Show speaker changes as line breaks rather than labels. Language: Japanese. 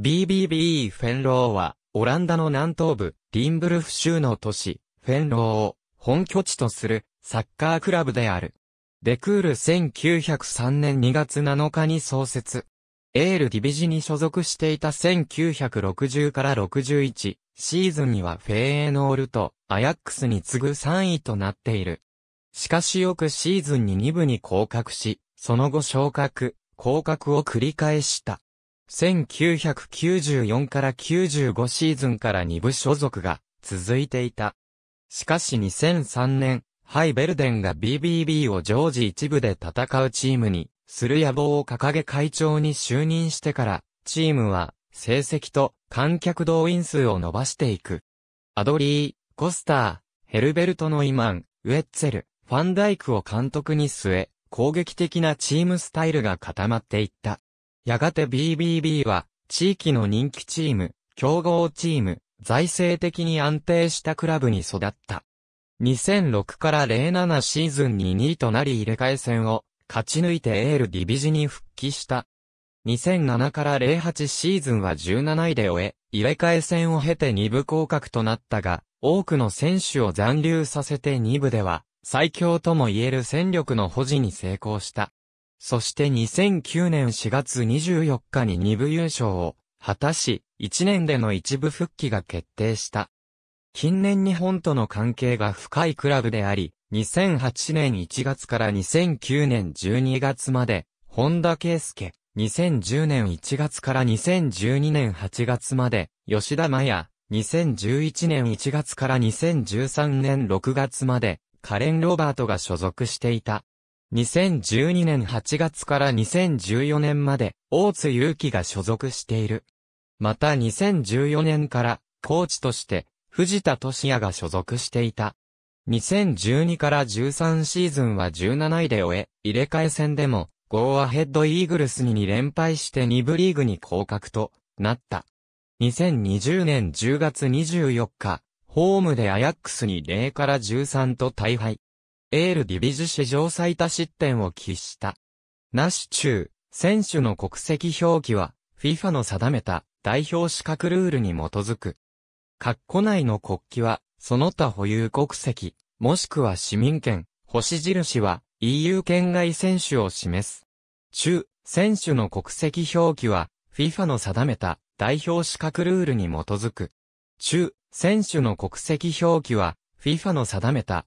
BBBE フェンローは、オランダの南東部、リンブルフ州の都市、フェンローを本拠地とするサッカークラブである。デクール1903年2月7日に創設。エールディビジに所属していた1960から61シーズンにはフェーエノールとアヤックスに次ぐ3位となっている。しかし翌シーズンに2部に降格し、その後昇格、降格を繰り返した。1994から95シーズンから2部所属が続いていた。しかし2003年、ハイベルデンが BBB を常時一部で戦うチームにする野望を掲げ会長に就任してから、チームは成績と観客動員数を伸ばしていく。アドリー、コスター、ヘルベルト・のイマン、ウェッツェル、ファンダイクを監督に据え、攻撃的なチームスタイルが固まっていった。やがて BBB は、地域の人気チーム、競合チーム、財政的に安定したクラブに育った。2006から07シーズンに2位となり入れ替え戦を勝ち抜いてエールディビジに復帰した。2007から08シーズンは17位で終え、入れ替え戦を経て2部降格となったが、多くの選手を残留させて2部では、最強とも言える戦力の保持に成功した。そして2009年4月24日に2部優勝を果たし、1年での一部復帰が決定した。近年日本との関係が深いクラブであり、2008年1月から2009年12月まで、本田圭介、2010年1月から2012年8月まで、吉田麻也、2011年1月から2013年6月まで、カレン・ロバートが所属していた。2012年8月から2014年まで、大津祐樹が所属している。また2014年から、コーチとして、藤田俊也が所属していた。2012から13シーズンは17位で終え、入れ替え戦でも、ゴーアヘッドイーグルスに2連敗して2部リーグに降格となった。2020年10月24日、ホームでアヤックスに0から13と大敗。エールディビジ史上最多失点を喫した。ナシ中、選手の国籍表記は、FIFA の定めた代表資格ルールに基づく。括弧内の国旗は、その他保有国籍、もしくは市民権、星印は EU 圏外選手を示す。中、選手の国籍表記は、FIFA の定めた代表資格ルールに基づく。中、選手の国籍表記は、FIFA の定めた